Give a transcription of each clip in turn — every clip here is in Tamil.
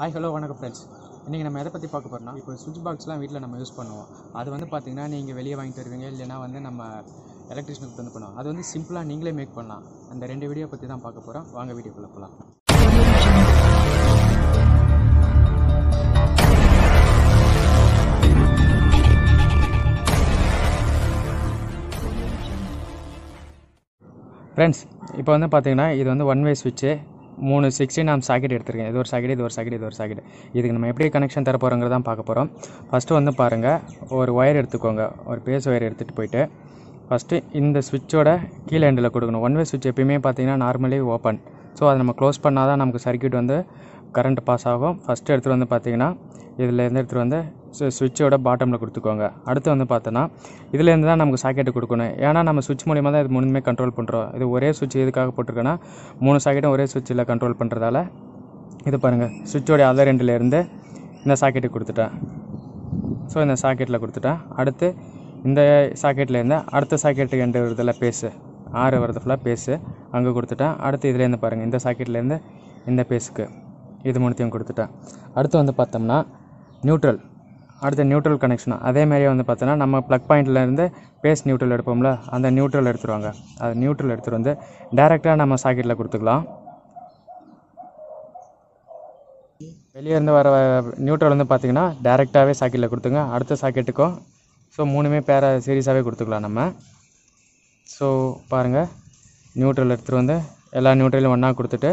ஹாய் ஹலோ வணக்கம் ஃப்ரெண்ட்ஸ் இன்றைக்கி நம்ம எதை பற்றி பார்க்க போகிறோம்னா இப்போ சுவிட்ச் பாக்ஸ்லாம் வீட்டில் நம்ம யூஸ் பண்ணுவோம் அது வந்து பார்த்திங்கன்னா நீங்கள் வெளியே வாங்கி தருவீங்க இல்லைனா வந்து நம்ம எலக்ட்ரிஷனுக்கு வந்து பண்ணுவோம் அது வந்து சிம்பிளாக நீங்களே மேக் பண்ணலாம் அந்த ரெண்டு வீடியோ பற்றி தான் பார்க்க போகிறோம் வாங்க வீடியோக்குள்ளே போகலாம் ஃப்ரெண்ட்ஸ் இப்போ வந்து பார்த்திங்கன்னா இது வந்து ஒன் வே ஸ்விட்ச்சு மூணு சிக்ஸ்டீன் ஆம் சாக்கெட் எடுத்திருக்கேன் இது ஒரு சாக்கெட் இது ஒரு சாக்கெட் இது ஒரு சாக்கெட் இதுக்கு நம்ம எப்படி கனெக்ஷன் தர தான் பார்க்க போகிறோம் ஃபஸ்ட்டு வந்து பாருங்கள் ஒரு ஒயர் எடுத்துக்கோங்க ஒரு பேஸ் ஒயர் எடுத்துகிட்டு போயிட்டு ஃபஸ்ட்டு இந்த சுவிட்சோட கீழே எண்டில் கொடுக்கணும் ஒன் வே சுவிட்ச் எப்பயுமே பார்த்தீங்கன்னா நார்மலி ஓப்பன் ஸோ அதை நம்ம க்ளோஸ் பண்ணால் தான் நமக்கு சர்க்கியூட் வந்து கரண்ட் பாஸ் ஆகும் ஃபஸ்ட்டு எடுத்துகிட்டு வந்து பார்த்திங்கன்னா இதுலேருந்து எடுத்துகிட்டு வந்து சுவிட்சோட பாட்டமில் கொடுத்துக்கோங்க அடுத்து வந்து பார்த்தோன்னா இதுலேருந்து தான் நமக்கு சாக்கெட்டு கொடுக்கணும் ஏன்னா நம்ம சுவிட்ச் மூலியமாக தான் இது மூணுமே கண்ட்ரோல் பண்ணுறோம் இது ஒரே சுவிட்ச் இதுக்காக போட்டிருக்கோன்னா மூணு சாக்கெட்டும் ஒரே சுவிட்சில் கண்ட்ரோல் பண்ணுறதால இது பாருங்கள் சுவிட்சோடைய அதர் ரெண்டுலேருந்து இந்த சாக்கெட்டு கொடுத்துட்டேன் ஸோ இந்த சாக்கெட்டில் கொடுத்துட்டேன் அடுத்து இந்த சாக்கெட்லேருந்து அடுத்த சாக்கெட்டு எண்டு வருதில் பேஸு ஆறு வருது ஃபுல்லாக பேஸு அங்கே கொடுத்துட்டேன் அடுத்து இதுலேருந்து பாருங்கள் இந்த சாக்கெட்லேருந்து இந்த பேஸுக்கு இது மூணுத்தையும் கொடுத்துட்டேன் அடுத்து வந்து பார்த்தோம்னா நியூட்ரல் அடுத்து நியூட்ரல் கனெக்ஷன் அதே மாதிரியே வந்து பார்த்தோன்னா நம்ம ப்ளக் பாயிண்ட்லேருந்து பேஸ் நியூட்ரல் எடுப்போம்ல அந்த நியூட்ரல் எடுத்துருவாங்க அது நியூட்ரல் எடுத்துகிட்டு வந்து டேரெக்டாக நம்ம சாக்கெட்டில் கொடுத்துக்கலாம் வெளியே இருந்து வர நியூட்ரல் வந்து பார்த்திங்கன்னா டேரெக்டாகவே சாக்கெட்டில் கொடுத்துங்க அடுத்த சாக்கெட்டுக்கும் ஸோ மூணுமே பேர சீரியஸாகவே கொடுத்துக்கலாம் நம்ம ஸோ பாருங்கள் நியூட்ரல் எடுத்துகிட்டு வந்து எல்லா நியூட்ரலையும் ஒன்றா கொடுத்துட்டு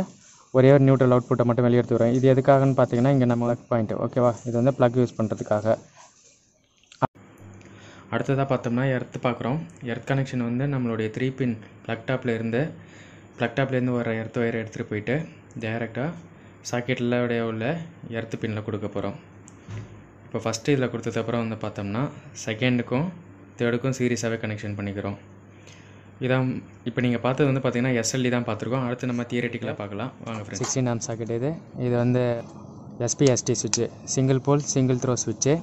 ஒரே ஒரு நியூட்ரல் அவுட்புட்டை மட்டும் வெளியே எடுத்து வரும் இது எதுக்காகன்னு பார்த்தீங்கன்னா இங்கே நம்மளுக்கு பாயிண்ட்டு ஓகேவா இது வந்து ப்ளக் யூஸ் பண்ணுறதுக்காக அடுத்ததாக பார்த்தோம்னா எர்த்து பார்க்குறோம் எர்த் கனெக்ஷன் வந்து நம்மளுடைய த்ரீ பின் ப்ளக் டாப்பில் இருந்து ப்ளக் டாப்லேருந்து வர எர்த் ஒயரை எடுத்துகிட்டு போயிட்டு டைரெக்டாக சாக்கெட்டில் உள்ள எர்த்து பின்னில் கொடுக்க போகிறோம் இப்போ ஃபஸ்ட்டு இதில் கொடுத்ததுக்கப்புறம் வந்து பார்த்தோம்னா செகண்டுக்கும் தேர்டுக்கும் சீரியஸாகவே கனெக்ஷன் பண்ணிக்கிறோம் இதான் இப்போ நீங்கள் பார்த்தது வந்து பார்த்தீங்கன்னா எஸ்எல்இ தான் பார்த்துருக்கோம் அடுத்து நம்ம தியரட்டிக்கலாக பார்க்கலாம் வாங்க ஃப்ரெண்ட் சிக்ஸ்டீன் ஆம் சாக்கெட் இது இது வந்து எஸ்பிஎஸ்டி சுவிட்சு சிங்கிள் போல் சிங்கிள் த்ரோ சுவிட்சு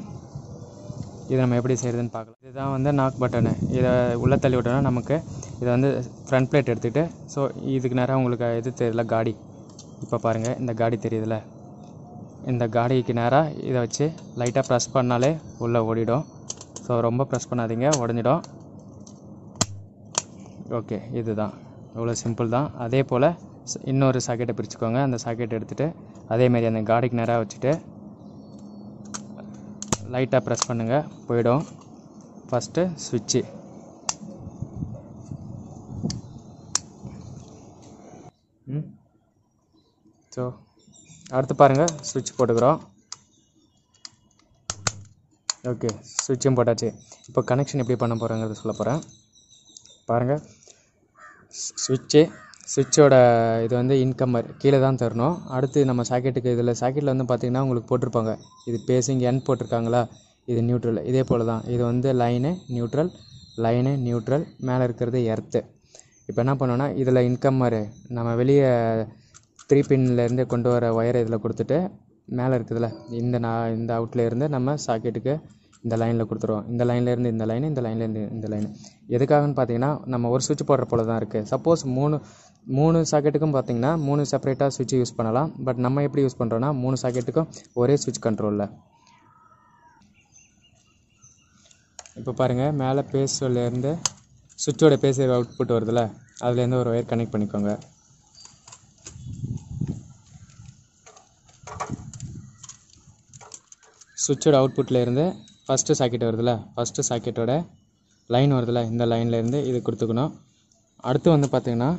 இதை நம்ம எப்படி செய்கிறதுன்னு பார்க்கலாம் இதுதான் வந்து நாக் பட்டனு இதை உள்ளே தள்ளி விட்டோம்னா நமக்கு இதை வந்து ஃப்ரண்ட் பிளேட் எடுத்துகிட்டு ஸோ இதுக்கு நேராக உங்களுக்கு இது தெரியல காடி இப்போ பாருங்கள் இந்த காடி தெரியுதுல்ல இந்த காடிக்கு நேராக இதை வச்சு லைட்டாக ப்ரெஸ் பண்ணாலே உள்ளே ஓடிடும் ஸோ ரொம்ப ப்ரெஸ் பண்ணாதீங்க உடஞ்சிடும் ஓகே இது தான் இவ்வளோ சிம்பிள் தான் அதே போல் இன்னொரு சாக்கெட்டை பிரிச்சுக்கோங்க அந்த சாக்கெட் எடுத்துகிட்டு அதேமாரி அந்த காடிக்கு நேராக வச்சுட்டு லைட்டாக ப்ரெஸ் பண்ணுங்கள் போயிடும் ஃபஸ்ட்டு சுவிட்சு ஸோ அடுத்து பாருங்கள் சுவிட்ச் போட்டுக்கிறோம் ஓகே சுவிட்சும் போட்டாச்சு இப்போ கனெக்ஷன் எப்படி பண்ண போகிறேங்கிறத சொல்ல போகிறேன் பாருங்கள் சுவிட்ச்சு சுவிட்சோட இது வந்து இன்கம்மர் கீழே தான் தரணும் அடுத்து நம்ம சாக்கெட்டுக்கு இதில் சாக்கெட்டில் வந்து பார்த்திங்கன்னா உங்களுக்கு போட்டிருப்பாங்க இது பேசிங் என் போட்டிருக்காங்களா இது நியூட்ரல் இதே போல் தான் இது வந்து லைனு நியூட்ரல் லைனு நியூட்ரல் மேலே இருக்கிறது எர்த்து இப்போ என்ன பண்ணோம்னா இதில் இன்கம்மரு நம்ம வெளியே த்ரீ பின்லேருந்து கொண்டு வர ஒயரை இதில் கொடுத்துட்டு மேலே இருக்குதுல்ல இந்த நான் இந்த அவுட்லேருந்து நம்ம சாக்கெட்டுக்கு இந்த லைனில் கொடுத்துருவோம் இந்த லைன்லேருந்து இந்த லைன் இந்த லைன்லேருந்து இந்த லைன் எதுக்காகன்னு பார்த்தீங்கன்னா நம்ம ஒரு சுவிட்ச் போடுற போல தான் இருக்குது சப்போஸ் மூணு மூணு சாக்கெட்டுக்கும் பார்த்தீங்கன்னா மூணு செப்பரேட்டாக சுவிட்ச் யூஸ் பண்ணலாம் பட் நம்ம எப்படி யூஸ் பண்ணுறோன்னா மூணு சாக்கெட்டுக்கும் ஒரே சுவிட்ச் கண்ட்ரோலில் இப்போ பாருங்கள் மேலே பேசுலேருந்து சுவிட்சோட பேச அவுட்புட் வருதுல்ல அதுலேருந்து ஒரு ஒயர் கனெக்ட் பண்ணிக்கோங்க சுவிட்சோட அவுட்புட்லேருந்து ஃபஸ்ட்டு சாக்கெட் வருதுல்ல ஃபஸ்ட்டு சாக்கெட்டோட லைன் வருதுல்ல இந்த லைன்லேருந்து இது கொடுத்துக்கணும் அடுத்து வந்து பார்த்திங்கன்னா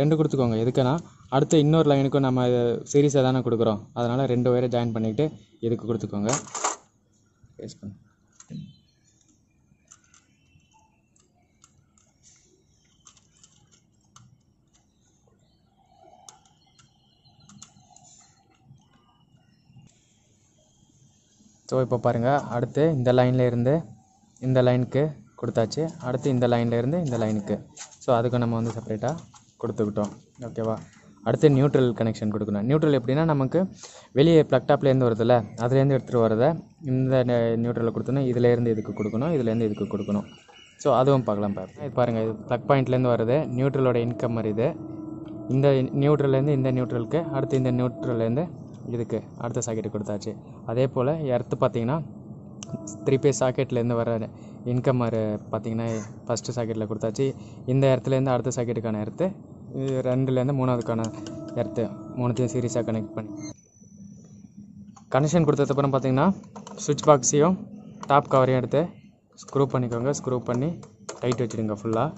ரெண்டு கொடுத்துக்கோங்க எதுக்குன்னா அடுத்து இன்னொரு லைனுக்கும் நம்ம சீரீஸாக தானே கொடுக்குறோம் அதனால் ரெண்டு ஒயரை ஜாயின் பண்ணிக்கிட்டு இதுக்கு கொடுத்துக்கோங்க பேஸ் பண்ணு ஸோ இப்போ பாருங்கள் அடுத்து இந்த லைனில் இருந்து இந்த லைனுக்கு கொடுத்தாச்சு அடுத்து இந்த லைனில் இருந்து இந்த லைனுக்கு ஸோ அதுக்கு நம்ம வந்து செப்பரேட்டாக கொடுத்துக்கிட்டோம் ஓகேவா அடுத்து நியூட்ரல் கனெக்ஷன் கொடுக்கணும் நியூட்ரல் எப்படின்னா நமக்கு வெளியே ப்ளக்டாப்லேருந்து வருதுல்ல அதுலேருந்து எடுத்துகிட்டு வரதை இந்த நியூட்ரலில் கொடுத்தணும் இதுலேருந்து இதுக்கு கொடுக்கணும் இதுலேருந்து இதுக்கு கொடுக்கணும் ஸோ அதுவும் பார்க்கலாம் பாருங்கள் இது பாருங்கள் இது ப்ளக் பாயிண்ட்லேருந்து வருது நியூட்ரலோட இன்கம் வருது இந்த நியூட்ரல்லேருந்து இந்த நியூட்ரலுக்கு அடுத்து இந்த நியூட்ரல்லேருந்து இதுக்கு அடுத்த சாக்கெட்டு கொடுத்தாச்சு அதே போல் எர்த்து பார்த்தீங்கன்னா த்ரீ பே சாக்கெட்லேருந்து வர இன்கம் பார்த்தீங்கன்னா ஃபஸ்ட்டு சாக்கெட்டில் கொடுத்தாச்சு இந்த இடத்துலேருந்து அடுத்த சாக்கெட்டுக்கான எர்த்து ரெண்டுலேருந்து மூணாவதுக்கான எர்த்து மூணுத்தையும் சீரியஸாக கனெக்ட் பண்ணி கனெக்ஷன் கொடுத்ததுக்கப்புறம் பார்த்தீங்கன்னா சுவிட்ச் பாக்ஸையும் டாப் கவரையும் எடுத்து ஸ்க்ரூ பண்ணிக்கோங்க ஸ்க்ரூ பண்ணி டைட் வச்சுடுங்க ஃபுல்லாக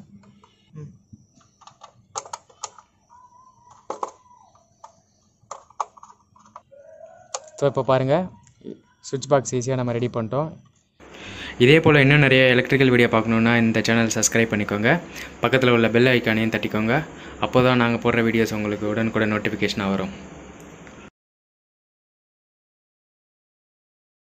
ஸோ இப்போ பாருங்கள் சுவிட்ச் பாக்ஸ் ஈஸியாக நம்ம ரெடி பண்ணிட்டோம் இதே போல் இன்னும் நிறைய எலக்ட்ரிக்கல் வீடியோ பார்க்கணுன்னா இந்த சேனல் சப்ஸ்கிரைப் பண்ணிக்கோங்க பக்கத்தில் உள்ள பெல் ஐக்கானையும் தட்டிக்கோங்க அப்போ தான் நாங்கள் போடுற வீடியோஸ் உங்களுக்கு உடனுக்குடன் நோட்டிஃபிகேஷனாக வரும்